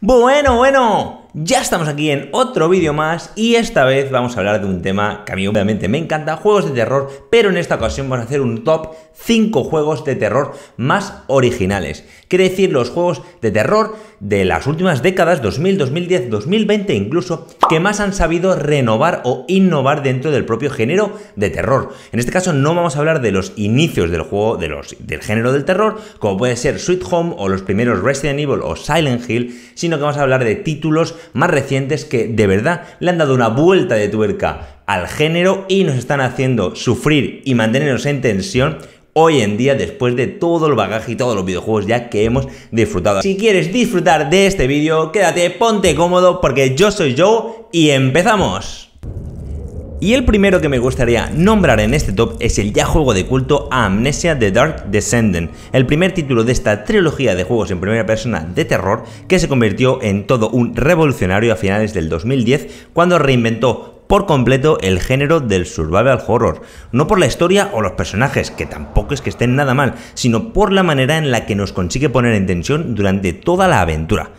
Bueno, bueno. Ya estamos aquí en otro vídeo más y esta vez vamos a hablar de un tema que a mí obviamente me encanta, juegos de terror, pero en esta ocasión vamos a hacer un top 5 juegos de terror más originales. Quiere decir los juegos de terror de las últimas décadas, 2000, 2010, 2020 incluso, que más han sabido renovar o innovar dentro del propio género de terror. En este caso no vamos a hablar de los inicios del juego, de los, del género del terror, como puede ser Sweet Home o los primeros Resident Evil o Silent Hill, sino que vamos a hablar de títulos más recientes que de verdad le han dado una vuelta de tuerca al género y nos están haciendo sufrir y mantenernos en tensión hoy en día después de todo el bagaje y todos los videojuegos ya que hemos disfrutado. Si quieres disfrutar de este vídeo, quédate, ponte cómodo porque yo soy yo y empezamos. Y el primero que me gustaría nombrar en este top es el ya juego de culto Amnesia The Dark Descendant, el primer título de esta trilogía de juegos en primera persona de terror que se convirtió en todo un revolucionario a finales del 2010 cuando reinventó por completo el género del survival horror, no por la historia o los personajes, que tampoco es que estén nada mal, sino por la manera en la que nos consigue poner en tensión durante toda la aventura.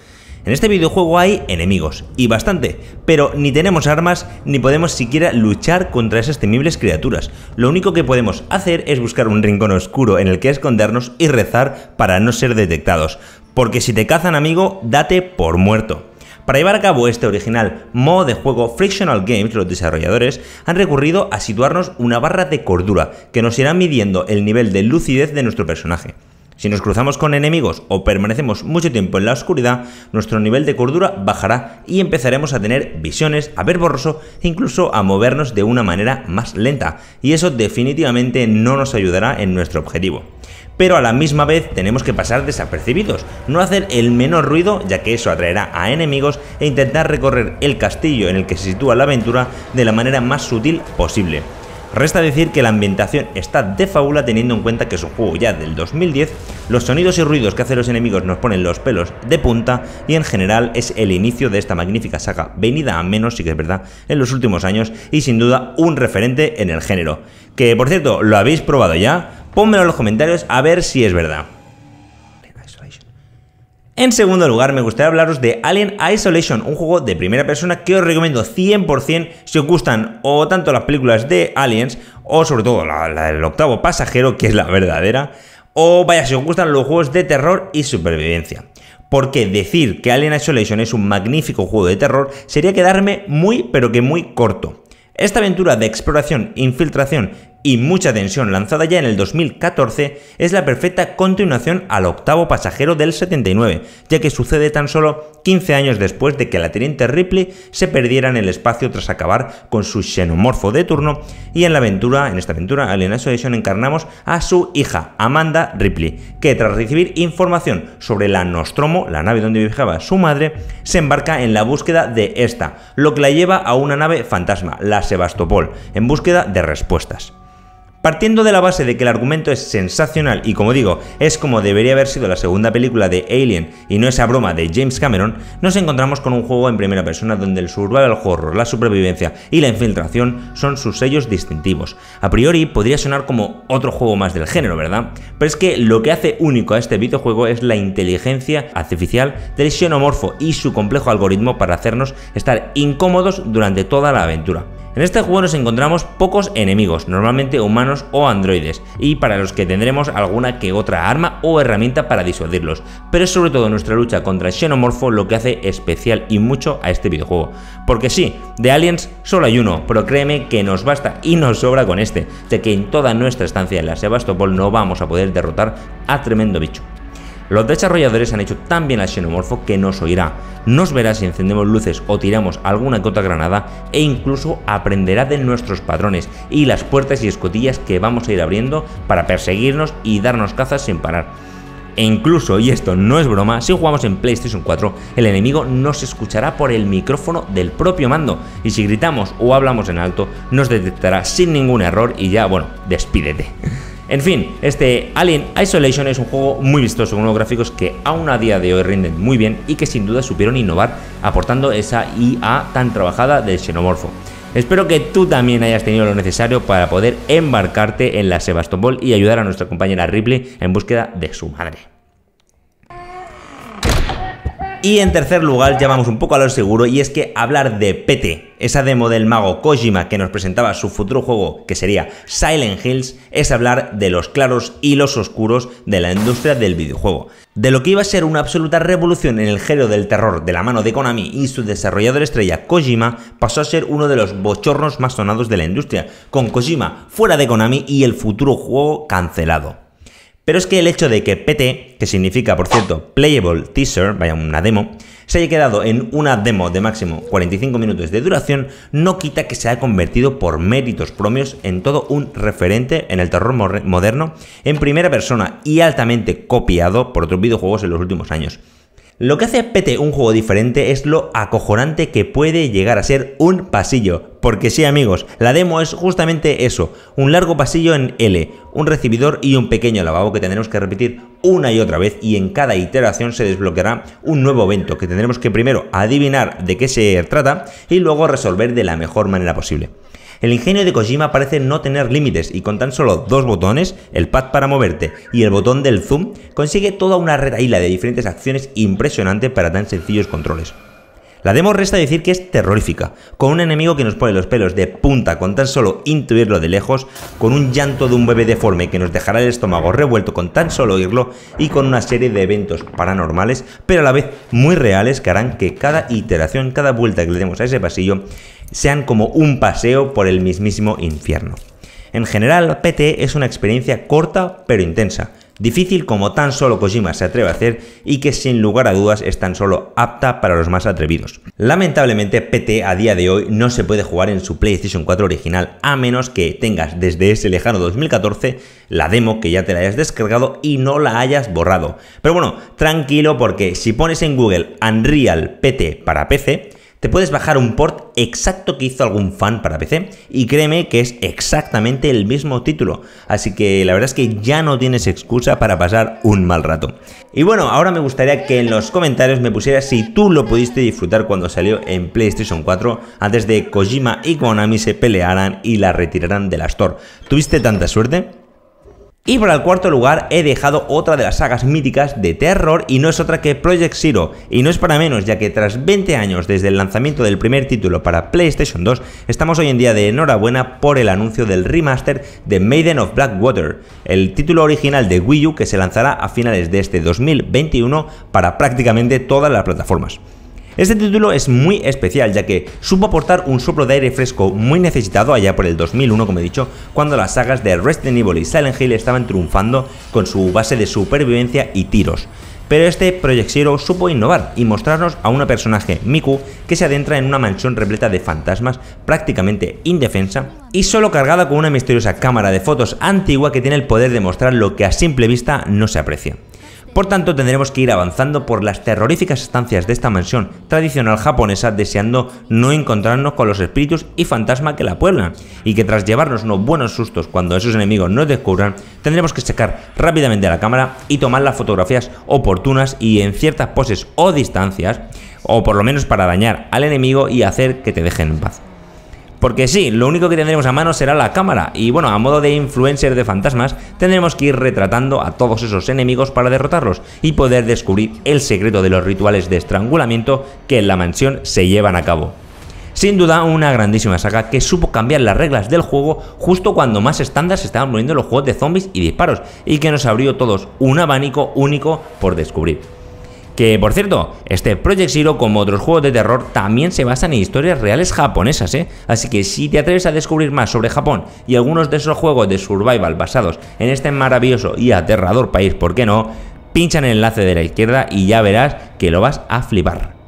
En este videojuego hay enemigos, y bastante, pero ni tenemos armas ni podemos siquiera luchar contra esas temibles criaturas. Lo único que podemos hacer es buscar un rincón oscuro en el que escondernos y rezar para no ser detectados, porque si te cazan amigo, date por muerto. Para llevar a cabo este original modo de juego, Frictional Games, los desarrolladores, han recurrido a situarnos una barra de cordura que nos irá midiendo el nivel de lucidez de nuestro personaje. Si nos cruzamos con enemigos o permanecemos mucho tiempo en la oscuridad, nuestro nivel de cordura bajará y empezaremos a tener visiones, a ver borroso e incluso a movernos de una manera más lenta, y eso definitivamente no nos ayudará en nuestro objetivo pero a la misma vez tenemos que pasar desapercibidos, no hacer el menor ruido ya que eso atraerá a enemigos e intentar recorrer el castillo en el que se sitúa la aventura de la manera más sutil posible. Resta decir que la ambientación está de fábula teniendo en cuenta que es un juego ya del 2010, los sonidos y ruidos que hacen los enemigos nos ponen los pelos de punta y en general es el inicio de esta magnífica saga venida a menos, sí que es verdad, en los últimos años y sin duda un referente en el género. Que por cierto, ¿lo habéis probado ya? Pónmelo en los comentarios a ver si es verdad. En segundo lugar, me gustaría hablaros de Alien Isolation, un juego de primera persona que os recomiendo 100% si os gustan o tanto las películas de Aliens o sobre todo la, del octavo pasajero, que es la verdadera, o vaya si os gustan los juegos de terror y supervivencia porque decir que Alien Isolation es un magnífico juego de terror sería quedarme muy pero que muy corto. Esta aventura de exploración, infiltración y mucha tensión lanzada ya en el 2014 es la perfecta continuación al octavo pasajero del 79, ya que sucede tan solo 15 años después de que la teniente Ripley se perdiera en el espacio tras acabar con su xenomorfo de turno y en la aventura, en esta aventura Alien encarnamos a su hija Amanda Ripley, que tras recibir información sobre la Nostromo, la nave donde viajaba su madre, se embarca en la búsqueda de esta, lo que la lleva a una nave fantasma, la Sebastopol, en búsqueda de respuestas. Partiendo de la base de que el argumento es sensacional y como digo, es como debería haber sido la segunda película de Alien y no esa broma de James Cameron, nos encontramos con un juego en primera persona donde el survival horror, la supervivencia y la infiltración son sus sellos distintivos. A priori podría sonar como otro juego más del género, ¿verdad? Pero es que lo que hace único a este videojuego es la inteligencia artificial del xenomorfo y su complejo algoritmo para hacernos estar incómodos durante toda la aventura. En este juego nos encontramos pocos enemigos, normalmente humanos o androides, y para los que tendremos alguna que otra arma o herramienta para disuadirlos, pero es sobre todo nuestra lucha contra Xenomorfo lo que hace especial y mucho a este videojuego. Porque sí, de aliens solo hay uno, pero créeme que nos basta y nos sobra con este, de que en toda nuestra estancia en la Sebastopol no vamos a poder derrotar a tremendo bicho. Los desarrolladores han hecho tan bien al xenomorfo que nos oirá, nos verá si encendemos luces o tiramos alguna que granada e incluso aprenderá de nuestros patrones y las puertas y escotillas que vamos a ir abriendo para perseguirnos y darnos cazas sin parar. E incluso, y esto no es broma, si jugamos en PlayStation 4, el enemigo nos escuchará por el micrófono del propio mando y si gritamos o hablamos en alto, nos detectará sin ningún error y ya, bueno, despídete. En fin, este Alien Isolation es un juego muy vistoso, con unos gráficos que aún a día de hoy rinden muy bien y que sin duda supieron innovar aportando esa IA tan trabajada del xenomorfo. Espero que tú también hayas tenido lo necesario para poder embarcarte en la Sebastopol y ayudar a nuestra compañera Ripley en búsqueda de su madre. Y en tercer lugar, ya vamos un poco a lo seguro, y es que hablar de PT, esa demo del mago Kojima que nos presentaba su futuro juego, que sería Silent Hills, es hablar de los claros y los oscuros de la industria del videojuego. De lo que iba a ser una absoluta revolución en el género del terror de la mano de Konami y su desarrollador estrella Kojima, pasó a ser uno de los bochornos más sonados de la industria, con Kojima fuera de Konami y el futuro juego cancelado. Pero es que el hecho de que PT, que significa, por cierto, Playable Teaser, vaya una demo, se haya quedado en una demo de máximo 45 minutos de duración, no quita que se haya convertido por méritos promios en todo un referente en el terror moderno en primera persona y altamente copiado por otros videojuegos en los últimos años. Lo que hace PT un juego diferente es lo acojonante que puede llegar a ser un pasillo. Porque sí amigos, la demo es justamente eso, un largo pasillo en L, un recibidor y un pequeño lavabo que tendremos que repetir una y otra vez y en cada iteración se desbloqueará un nuevo evento que tendremos que primero adivinar de qué se trata y luego resolver de la mejor manera posible. El ingenio de Kojima parece no tener límites y con tan solo dos botones, el pad para moverte y el botón del zoom, consigue toda una retaíla de diferentes acciones impresionante para tan sencillos controles. La demo resta decir que es terrorífica, con un enemigo que nos pone los pelos de punta con tan solo intuirlo de lejos, con un llanto de un bebé deforme que nos dejará el estómago revuelto con tan solo oírlo y con una serie de eventos paranormales, pero a la vez muy reales que harán que cada iteración, cada vuelta que le demos a ese pasillo, sean como un paseo por el mismísimo infierno. En general, PT es una experiencia corta pero intensa, difícil como tan solo Kojima se atreve a hacer y que sin lugar a dudas es tan solo apta para los más atrevidos. Lamentablemente PT a día de hoy no se puede jugar en su PlayStation 4 original a menos que tengas desde ese lejano 2014 la demo que ya te la hayas descargado y no la hayas borrado. Pero bueno, tranquilo porque si pones en Google Unreal PT para PC, te puedes bajar un port exacto que hizo algún fan para PC y créeme que es exactamente el mismo título, así que la verdad es que ya no tienes excusa para pasar un mal rato. Y bueno, ahora me gustaría que en los comentarios me pusieras si tú lo pudiste disfrutar cuando salió en PlayStation 4 antes de Kojima y Konami se pelearan y la retiraran de la Store. ¿Tuviste tanta suerte? Y para el cuarto lugar he dejado otra de las sagas míticas de terror y no es otra que Project Zero. Y no es para menos, ya que tras 20 años desde el lanzamiento del primer título para PlayStation 2, estamos hoy en día de enhorabuena por el anuncio del remaster de Maiden of Blackwater, el título original de Wii U que se lanzará a finales de este 2021 para prácticamente todas las plataformas. Este título es muy especial ya que supo aportar un soplo de aire fresco muy necesitado allá por el 2001 como he dicho, cuando las sagas de Resident Evil y Silent Hill estaban triunfando con su base de supervivencia y tiros. Pero este Zero supo innovar y mostrarnos a una personaje, Miku, que se adentra en una mansión repleta de fantasmas prácticamente indefensa y solo cargada con una misteriosa cámara de fotos antigua que tiene el poder de mostrar lo que a simple vista no se aprecia. Por tanto, tendremos que ir avanzando por las terroríficas estancias de esta mansión tradicional japonesa deseando no encontrarnos con los espíritus y fantasmas que la pueblan, y que tras llevarnos unos buenos sustos cuando esos enemigos nos descubran, tendremos que sacar rápidamente la cámara y tomar las fotografías oportunas y en ciertas poses o distancias, o por lo menos para dañar al enemigo y hacer que te dejen en paz. Porque sí, lo único que tendremos a mano será la cámara, y bueno, a modo de influencer de fantasmas, tendremos que ir retratando a todos esos enemigos para derrotarlos y poder descubrir el secreto de los rituales de estrangulamiento que en la mansión se llevan a cabo. Sin duda, una grandísima saga que supo cambiar las reglas del juego justo cuando más estándar se estaban poniendo los juegos de zombies y disparos, y que nos abrió todos un abanico único por descubrir. Que por cierto, este Project Zero, como otros juegos de terror, también se basan en historias reales japonesas, ¿eh? Así que si te atreves a descubrir más sobre Japón y algunos de esos juegos de survival basados en este maravilloso y aterrador país, ¿por qué no? Pincha en el enlace de la izquierda y ya verás que lo vas a flipar.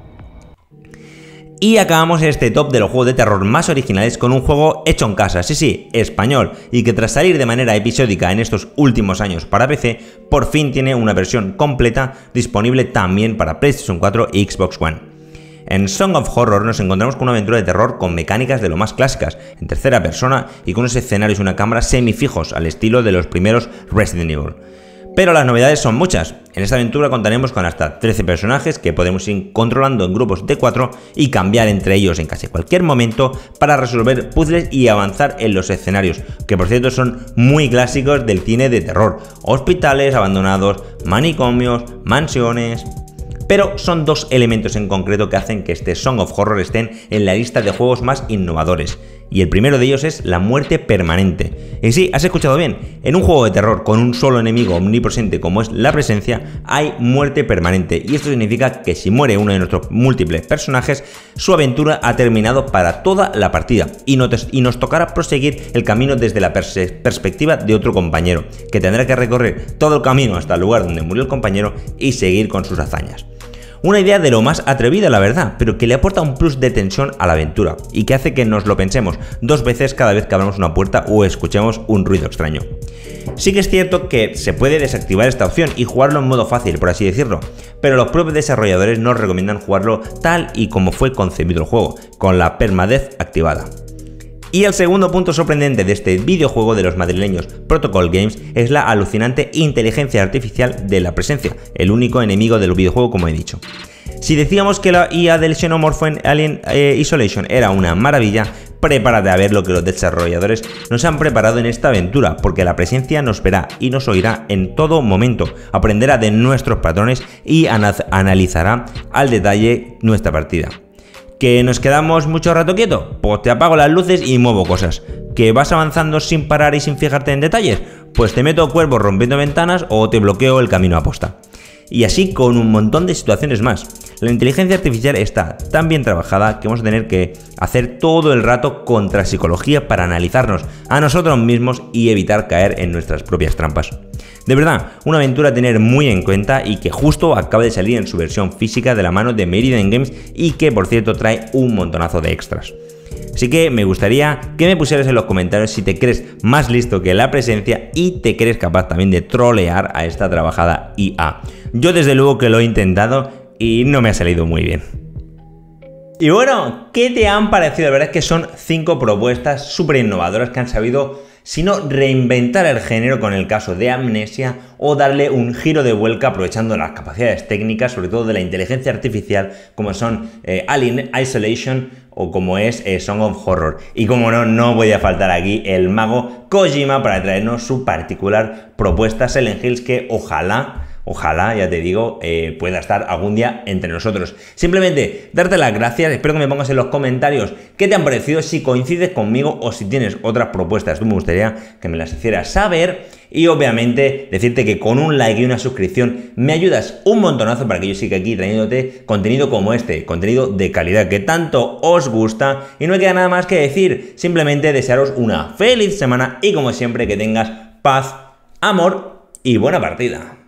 Y acabamos este top de los juegos de terror más originales con un juego hecho en casa, sí sí, español, y que tras salir de manera episódica en estos últimos años para PC, por fin tiene una versión completa disponible también para PlayStation 4 y Xbox One. En Song of Horror nos encontramos con una aventura de terror con mecánicas de lo más clásicas, en tercera persona y con unos escenarios y una cámara semifijos al estilo de los primeros Resident Evil. Pero las novedades son muchas. En esta aventura contaremos con hasta 13 personajes que podemos ir controlando en grupos de 4 y cambiar entre ellos en casi cualquier momento para resolver puzzles y avanzar en los escenarios, que por cierto son muy clásicos del cine de terror. Hospitales abandonados, manicomios, mansiones, pero son dos elementos en concreto que hacen que este Song of Horror estén en la lista de juegos más innovadores y el primero de ellos es la muerte permanente. Y sí, has escuchado bien, en un juego de terror con un solo enemigo omnipresente como es la presencia, hay muerte permanente y esto significa que si muere uno de nuestros múltiples personajes, su aventura ha terminado para toda la partida y, nos tocará proseguir el camino desde la perspectiva de otro compañero, que tendrá que recorrer todo el camino hasta el lugar donde murió el compañero y seguir con sus hazañas. Una idea de lo más atrevida, la verdad, pero que le aporta un plus de tensión a la aventura y que hace que nos lo pensemos dos veces cada vez que abramos una puerta o escuchemos un ruido extraño. Sí que es cierto que se puede desactivar esta opción y jugarlo en modo fácil, por así decirlo, pero los propios desarrolladores nos recomiendan jugarlo tal y como fue concebido el juego, con la permadeath activada. Y el segundo punto sorprendente de este videojuego de los madrileños Protocol Games es la alucinante inteligencia artificial de la presencia, el único enemigo del videojuego como he dicho. Si decíamos que la IA del Xenomorph en Alien eh, Isolation era una maravilla, prepárate a ver lo que los desarrolladores nos han preparado en esta aventura, porque la presencia nos verá y nos oirá en todo momento, aprenderá de nuestros patrones y analizará al detalle nuestra partida. ¿Que nos quedamos mucho rato quieto? Pues te apago las luces y muevo cosas. ¿Que vas avanzando sin parar y sin fijarte en detalles? Pues te meto cuervos rompiendo ventanas o te bloqueo el camino a posta y así con un montón de situaciones más. La inteligencia artificial está tan bien trabajada que vamos a tener que hacer todo el rato contra psicología para analizarnos a nosotros mismos y evitar caer en nuestras propias trampas. De verdad, una aventura a tener muy en cuenta y que justo acaba de salir en su versión física de la mano de Meridian Games y que por cierto trae un montonazo de extras. Así que me gustaría que me pusieras en los comentarios si te crees más listo que la presencia y te crees capaz también de trolear a esta trabajada IA. Yo desde luego que lo he intentado y no me ha salido muy bien. Y bueno, ¿qué te han parecido? La verdad es que son cinco propuestas súper innovadoras que han sabido sino reinventar el género con el caso de Amnesia o darle un giro de vuelta aprovechando las capacidades técnicas, sobre todo de la inteligencia artificial, como son eh, Alien Isolation o como es eh, Song of Horror. Y como no, no voy a faltar aquí el mago Kojima para traernos su particular propuesta Selen Hills que ojalá ojalá, ya te digo, eh, pueda estar algún día entre nosotros. Simplemente darte las gracias, espero que me pongas en los comentarios qué te han parecido, si coincides conmigo o si tienes otras propuestas, tú me gustaría que me las hicieras saber. Y obviamente decirte que con un like y una suscripción me ayudas un montonazo para que yo siga aquí trayéndote contenido como este, contenido de calidad que tanto os gusta. Y no me queda nada más que decir, simplemente desearos una feliz semana y como siempre que tengas paz, amor y buena partida.